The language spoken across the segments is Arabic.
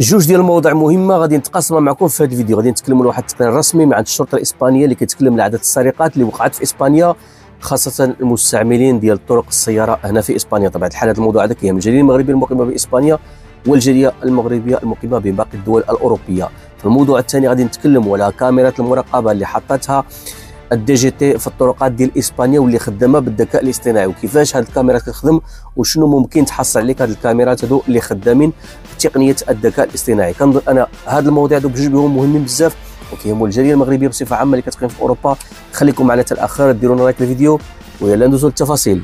جوج ديال المواضيع مهمه غادي نتقاسمها معكم في هذا الفيديو غادي نتكلموا على واحد التقرير رسمي من عند الشرطه الاسبانيه اللي كيتكلم على عدد السرقات اللي وقعت في اسبانيا خاصة المستعملين ديال الطرق السيارة هنا في إسبانيا طبعا الحال هذا الموضوع هذا كيهم الجالية المغربية المقيمة بإسبانيا والجالية المغربية المقيمة بباقي الدول الأوروبية في الموضوع الثاني غادي نتكلموا على كاميرات المراقبة اللي حطتها الدي جي تي في الطرقات ديال اسبانيا واللي خدامه بالذكاء الاصطناعي وكيفاش هاد الكاميرات كتخدم وشنو ممكن تحصل عليك هاد الكاميرات هادو اللي خدامين بتقنيه الذكاء الاصطناعي كنظن انا هاد المواضيع هادو بجوج بهم مهمين بزاف وكيهموا الجاليه المغربيه بصفه عامه اللي كتقيم في اوروبا خليكم معنا حتى الاخر ديروا لايك للفيديو ويلا ندوزو للتفاصيل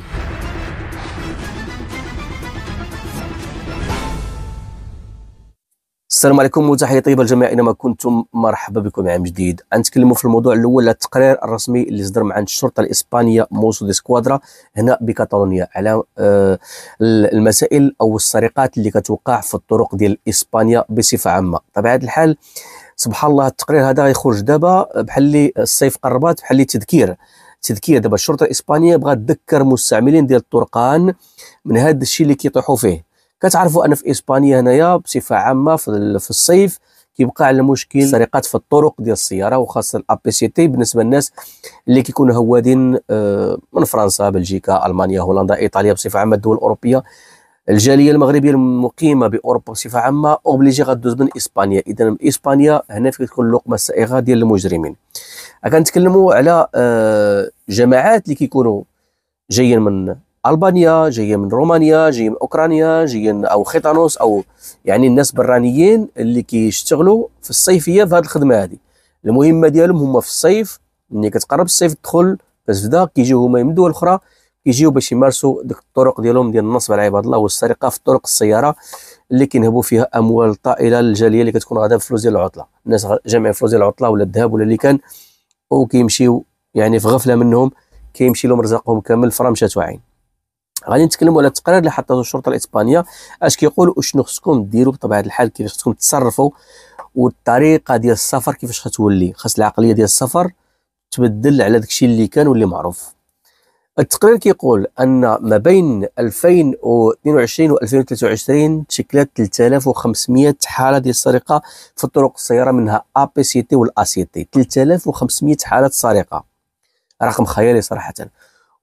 السلام عليكم وتحيه طيبه للجميع اينما كنتم مرحبا بكم عام جديد غنتكلموا في الموضوع الاول التقرير الرسمي اللي صدر من عند الشرطه الاسبانيه موسو دي سكوادرا هنا بكاتالونيا على آه المسائل او السرقات اللي كتوقع في الطرق ديال اسبانيا بصفه عامه طبعا هذا الحال سبحان الله التقرير هذا غيخرج دابا بحال اللي الصيف قربات بحال اللي تذكير تذكير دابا الشرطه الاسبانيه بغات تذكر مستعملين ديال الطرقان من هذا الشيء اللي كيطيحوا فيه كتعرفوا ان في اسبانيا هنايا بصفه عامه في, في الصيف كيبقى على مشكل سرقات في الطرق ديال السياره وخاصه الابي سي تي بالنسبه للناس اللي كيكونوا هوادين آه، من فرنسا بلجيكا المانيا هولندا ايطاليا بصفه عامه الدول الاوروبيه الجاليه المغربيه المقيمه باوروبا بصفه عامه اوبليجي غدوز من اسبانيا اذا اسبانيا هنا فين كتكون اللقمه السائغه ديال المجرمين كنتكلموا على آه، جماعات اللي كيكونوا جايين من البانيا جايه من رومانيا جايه من اوكرانيا جايين او خيطانوس او يعني الناس برانيين اللي كيشتغلوا في الصيفيه في هذه الخدمه هذه المهمه ديالهم هما في الصيف ملي كتقرب الصيف تدخل كتبدا كيجيو هما من دول اخرى كيجيو باش يمارسوا ديك الطرق ديالهم ديال النصب على عباد الله والسرقه في طرق السياره اللي كينهبوا فيها اموال طائله للجاليه اللي كتكون غادا بفلوس ديال العطله الناس جامعين فلوس ديال العطله ولا الذهب ولا اللي كان وكيمشيو يعني في غفله منهم كيمشي لهم رزقهم كامل رمشه عين غادي نتكلموا على التقرير اللي حطته الشرطه الاسبانيه اش كيقول وشنو خصكم ديروا بطبيعه الحال كيفاش خصكم تصرفوا والطريقه ديال السفر كيفاش غتولي خاص العقليه ديال السفر تبدل على داكشي اللي كان واللي معروف التقرير كيقول ان ما بين 2022 و 2023 تشكلت 3500 حاله ديال السرقه في طرق السياره منها ا بي سي تي والا سي تي 3500 حاله سرقه رقم خيالي صراحه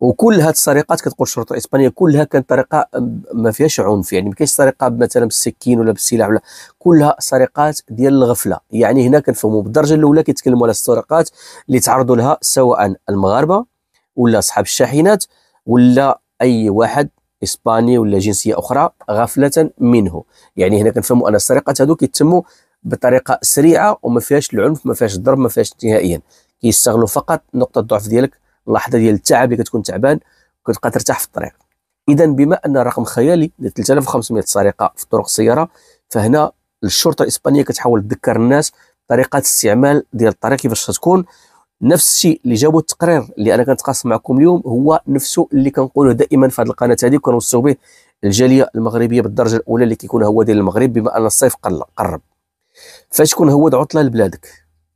وكل هاد السرقات كتقول الشرطه الاسبانيه كلها كانت طريقه ما فيهاش عنف يعني ما كاينش سرقه مثلا بالسكين ولا بالسلاح ولا كلها سرقات ديال الغفله يعني هنا كنفهموا بالدرجه الاولى كيتكلموا على السرقات اللي تعرضوا لها سواء المغاربه ولا اصحاب الشاحنات ولا اي واحد اسباني ولا جنسيه اخرى غفله منه يعني هنا كنفهموا ان السرقات هذو كيتموا بطريقه سريعه وما فيهاش العنف ما فيهاش الضرب ما فيهاش نهائيا كيستغلوا فقط نقطه الضعف ديالك اللحظه ديال التعب اللي كتكون تعبان كتبقى ترتاح في الطريق اذا بما ان رقم خيالي 3500 سرقه في طرق السياره فهنا الشرطه الاسبانيه كتحاول تذكر الناس طريقه استعمال ديال الطريق كيفاش تكون نفس الشيء اللي جابوا التقرير اللي انا كنتقاسم معكم اليوم هو نفسه اللي كنقولوه دائما في هذه القناه هذه وكنوصيو به الجاليه المغربيه بالدرجه الاولى اللي كيكون هو ديال المغرب بما ان الصيف قرب فاش كون هو عطله لبلادك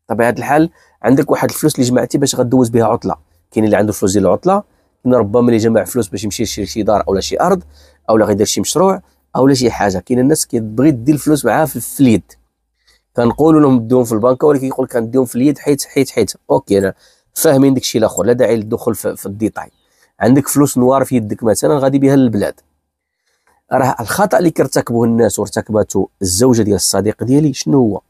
طبيعه الحال عندك واحد الفلوس اللي جمعتي باش غدوز بها عطله كاين اللي عنده فلوس ديال العطله كاين ربما اللي جمع فلوس باش يمشي يشري شي دار لا شي ارض او لا غيدير شي مشروع او لا شي حاجه كاين الناس كتبغي دير الفلوس معاها في اليد كنقولوا لهم ديهم في البنكه ولكن يقول كنديهم في اليد حيت حيت حيت اوكي انا فاهمين داكشي الاخر لا داعي للدخول في, في الديتاي عندك فلوس نوار في يدك مثلا غادي بها للبلاد راه الخطا اللي كيرتكبوه الناس وارتكبته الزوجه ديال الصديق ديالي شنو هو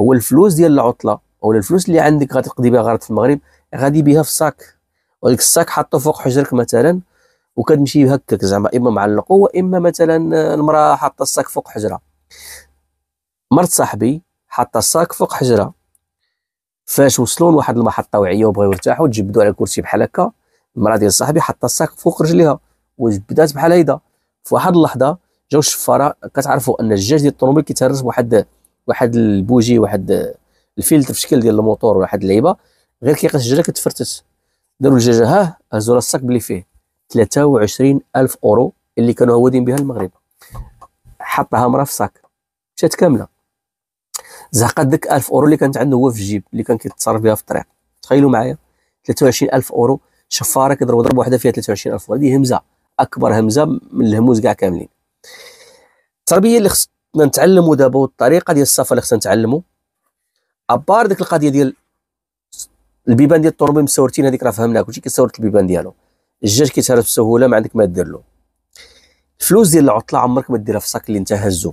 هو الفلوس ديال العطله او الفلوس اللي عندك غتقضي بها غرض في المغرب غادي بها في الصاك ولكن الصاك حاطه فوق حجرك مثلا وكتمشي هكاك زعما اما معلقه واما مثلا المراه حاطه الصاك فوق حجره مرت صاحبي حاطه الصاك فوق حجره فاش وصلوا لواحد المحطه وعيه وبغاو يرتاحوا تجبدوا على كرسي بحال هكا المراه ديال صاحبي حاطه الصاك فوق رجليها وجبدات بحال هيدا في واحد اللحظه جاو الشفاره كتعرفوا ان الجاج ديال الطوموبيل كيتهرس بواحد واحد البوجي واحد الفلتر في شكل ديال الموتور واحد اللعيبه غير قاس الجلاله كتفرتت داروا الجاجه ها هزوا الصاك بلي فيه 23 الف اورو اللي كانوا هوادين بها المغرب حطها مرا في صاك مشات كامله زهقت ديك 1000 اورو اللي كانت عنده هو في الجيب اللي كان كيتصرف بها في الطريق تخيلوا معايا 23000 اورو شفاره كيضرب ضربه واحده فيها 23000 هذه همزه اكبر همزه من الهموز كاع كاملين التربيه اللي خصنا نتعلموا دابا والطريقه ديال السفر اللي خصنا نتعلموا ابار ديك القضيه ديال البيبان ديال الطربه مسورتين هذيك راه فهمناها كلشي كيصورت البيبان ديالو الجاج كيتهرس بسهوله ما عندك ما دير له الفلوس ديال العطله عمرك ما ديرها في الصاك اللي انت هزو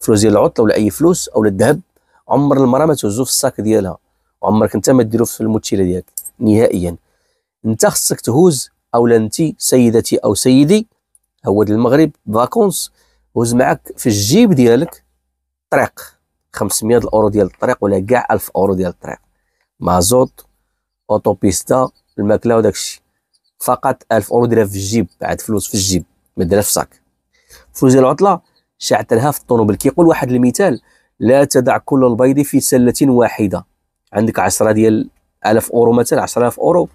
فلوس ديال العطله ولا اي فلوس او الذهب عمر المراه ما تهزو في الصاك ديالها وعمرك انت ما ديرو في الموتشيله ديالك نهائيا انت خصك تهوز اولا انت سيدتي او سيدي هو المغرب فاكونس هوز معاك في الجيب ديالك طريق 500 الاورو ديال الطريق ولا كاع 1000 اورو ديال الطريق مازوت اوتوبيستا الماكله وداكشي فقط 1000 اورو دايرها في الجيب بعد فلوس في الجيب ما دايرها في صاك فلوس ديال العطله شعترها في الطوموبيل كيقول واحد المثال لا تدع كل البيض في سله واحده عندك 10 ديال 1000 اورو مثلا 10000 اورو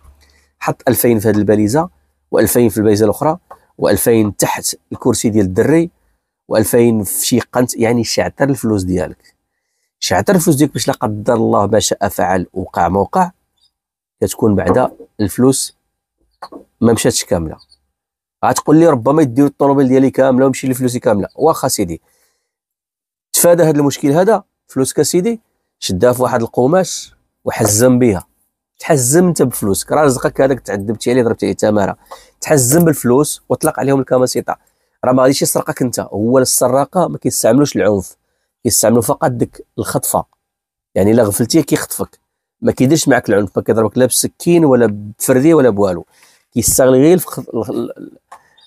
حط 2000 في هذه الباليزه و2000 في الباليزه الاخرى و2000 تحت الكرسي ديال الدري و2000 في شي قنت يعني شعتر الفلوس ديالك شي الفلوس ديك باش لا قدر الله ما شاء فعل وقع ما وقع كتكون بعدا الفلوس ما مشاتش كامله غتقول لي ربما يديو الطوموبيل ديالي كامله ويمشي لي فلوسي كامله واخا سيدي تفادى هذا المشكل هذا فلوسك سيدي شدها في واحد القماش وحزم بها تحزم انت بفلوسك راه رزقك هذاك تعذبتي عليه ضربتي عليه تماره تحزم بالفلوس وطلق عليهم الكماسيطه راه ما غاديش يسرقك انت هو السراقه ما كيستعملوش العنف كيستعملوا فقط ديك الخطفه يعني الا غفلتي كيخطفك ما كيديرش معك العنف ما كيضربك لا بسكين ولا بفرديه ولا بوالو كيستغل غير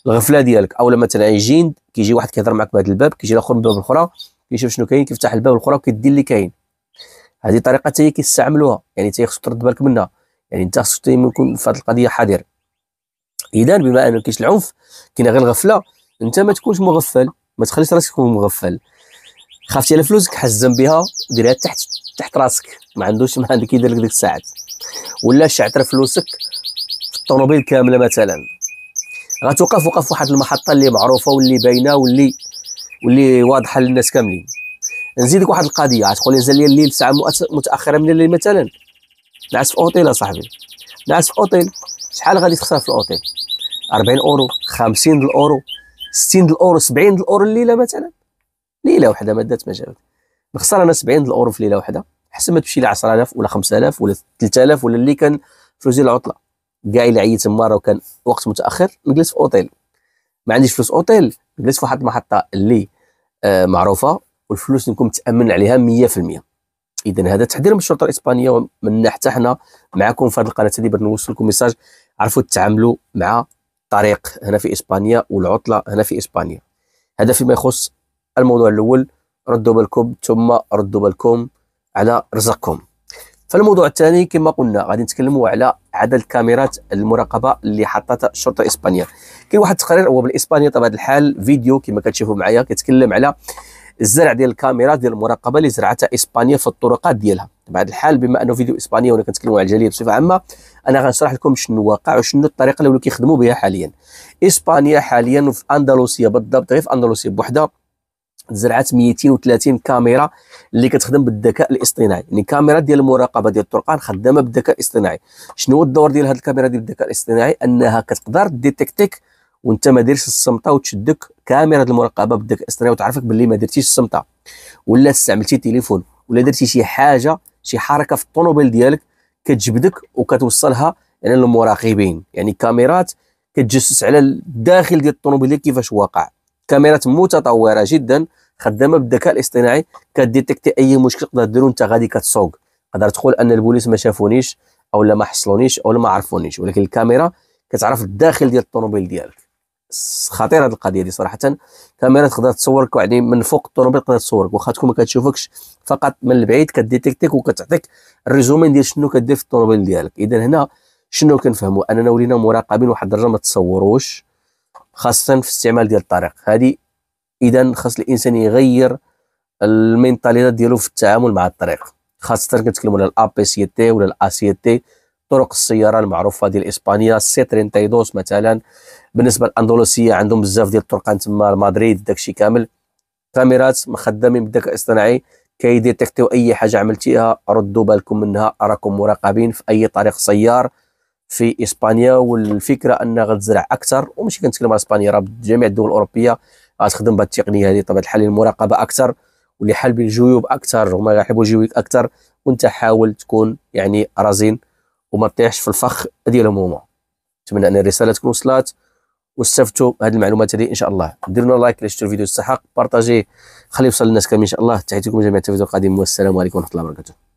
الغفله ديالك اولا مثلا عيجين كيجي واحد كيهضر معك بهذا الباب كيجي الاخر من الباب الاخرى كيشوف شنو كاين كيفتح الباب الاخرى وكيدير اللي كاين هذه طريقه حتى هي كيستعملوها يعني حتى خصك ترد بالك منها يعني انت خصك دائما يكون في هذه القضيه حاضر اذا بما انه كاين العنف كاين غير الغفله انت ما تكونش مغفل ما تخليش راسك تكون مغفل خافتي على فلوسك حزم بها ديرها تحت تحت راسك ما عندوش ما عندك يدير لك ديك الساعات ولا شعتر فلوسك في الطوموبيل كامله مثلا غتوقف وقف واحد المحطه اللي معروفه واللي باينه واللي واللي واضحه للناس كاملين نزيدك واحد القضيه غتقول لي نزل لي الليل ساعه متاخره من الليل مثلا نعس في اوتيل اصاحبي نعس في اوتيل شحال غادي تخسر في الاوتيل 40 اورو 50 الاورو 60 الاورو 70 الاورو الليله مثلا ليله واحده ما دات ما جابت نخسر انا 70 الاورو في ليله واحده حسن ما تمشي ل 10000 ولا 5000 ولا 3000 ولا اللي كان فلوسي العطله كاع الا عييت تما راه كان وقت متاخر نجلس في اوتيل ما عنديش فلوس اوتيل نجلس في واحد المحطه اللي آه معروفه والفلوس نكون متامن عليها 100% اذا هذا تحذير من الشرطه الاسبانيه ومن حتى حنا معكم في هذه القناه هذه نوصل لكم ميساج عرفوا تتعاملوا مع الطريق هنا في اسبانيا والعطله هنا في اسبانيا هذا فيما يخص الموضوع الاول ردوا بالكم ثم ردوا بالكم على رزقكم فالموضوع الثاني كما قلنا غادي نتكلموا على عدد الكاميرات المراقبه اللي حطتها الشرطه الاسبانيه كاين واحد التقرير هو بالاسبانيه طبعا الحال فيديو كما كتشوفوا معايا كيتكلم على الزرع ديال الكاميرات ديال المراقبه اللي زرعتها اسبانيا في الطرقات ديالها بعد الحال بما انه فيديو اسبانيا وانا كنتكلموا على الجاليه بصفه عامه انا غنشرح لكم شنو واقع وشنو الطريقه اللي كيخدموا بها حاليا اسبانيا حاليا في اندلسيا بالضبط غير في اندلسيا بوحدها زرعت 230 كاميرا اللي كتخدم بالذكاء الاصطناعي يعني كاميرا ديال المراقبه ديال الطرقان خدامه بالذكاء الاصطناعي شنو هو الدور ديال هذه الكاميرا ديال الذكاء الاصطناعي انها كتقدر ديتيكتيك وانت ما ديرش الصمته وتشدك كاميرا المراقبه بالذكاء الاصطناعي وتعرفك باللي ما درتيش الصمته ولا استعملتي تليفون ولا درتي شي حاجه شي حركه في الطوموبيل ديالك كتجبدك وكتوصلها يعني للمراقبين يعني كاميرات كتجسس على الداخل ديال الطوموبيل كيفاش واقع كاميرات متطوره جدا خدامه بالذكاء الاصطناعي كديتيكتي اي مشكل تقدر ديرو انت غادي كتسوق تقدر تقول ان البوليس ما شافونيش او لا ما حصلونيش او لا ما عرفونيش ولكن الكاميرا كتعرف الداخل ديال الطوموبيل ديالك خطيره هذه القضيه دي صراحه كاميرا تقدر تصورك يعني من فوق الطوموبيل تقدر تصورك واخا تكون ما كتشوفكش فقط من البعيد كديتيكتيك وكتعطيك الريزومين ديال شنو كدير في الطوموبيل ديالك اذا هنا شنو كنفهموا اننا ولينا مراقبين واحد الدرجه ما تصوروش خاصه في استعمال ديال الطريق هذه اذا خاص الانسان يغير المينتاليتي ديالو في التعامل مع الطريق خاصه كنتكلموا على الابي سي تي ولا الا سي تي طرق السياره المعروفه ديال اسبانيا سي 32 مثلا بالنسبه للاندلسيه عندهم بزاف ديال الطرقان تما مدريد داكشي كامل كاميرات مخدمين بالذكاء الاصطناعي كيديتكتيو اي حاجه عملتيها ردوا بالكم منها راكم مراقبين في اي طريق سيار في اسبانيا والفكره ان غتزرع اكثر وماشي كنتكلم على اسبانيا راه جميع الدول الاوروبيه غتخدم بهذه التقنيه هذه طبعا الحال المراقبه اكثر واللي حال بالجيوب اكثر هما غيحبوا جيوبك اكثر وانت حاول تكون يعني رزين وما تطيحش في الفخ ديالهم هما نتمنى ان الرساله تكون وصلت واستفدتوا هذه المعلومات هذه ان شاء الله ديروا لايك الا الفيديو يستحق بارطاجيه خليه يوصل للناس كاملين ان شاء الله تحياتكم جميعا في الفيديو القادم والسلام عليكم ورحمه الله وبركاته